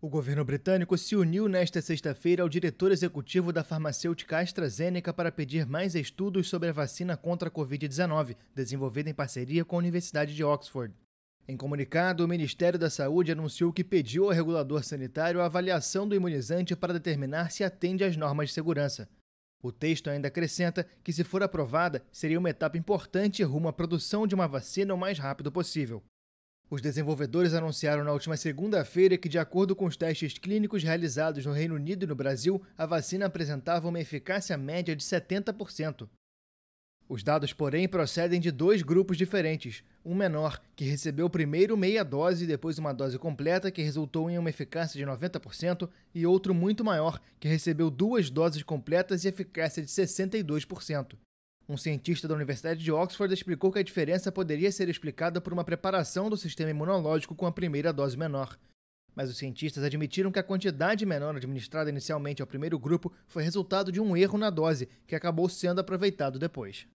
O governo britânico se uniu nesta sexta-feira ao diretor executivo da farmacêutica AstraZeneca para pedir mais estudos sobre a vacina contra a Covid-19, desenvolvida em parceria com a Universidade de Oxford. Em comunicado, o Ministério da Saúde anunciou que pediu ao regulador sanitário a avaliação do imunizante para determinar se atende às normas de segurança. O texto ainda acrescenta que, se for aprovada, seria uma etapa importante rumo à produção de uma vacina o mais rápido possível. Os desenvolvedores anunciaram na última segunda-feira que, de acordo com os testes clínicos realizados no Reino Unido e no Brasil, a vacina apresentava uma eficácia média de 70%. Os dados, porém, procedem de dois grupos diferentes: um menor, que recebeu primeiro meia dose e depois uma dose completa, que resultou em uma eficácia de 90%, e outro muito maior, que recebeu duas doses completas e eficácia de 62%. Um cientista da Universidade de Oxford explicou que a diferença poderia ser explicada por uma preparação do sistema imunológico com a primeira dose menor. Mas os cientistas admitiram que a quantidade menor administrada inicialmente ao primeiro grupo foi resultado de um erro na dose, que acabou sendo aproveitado depois.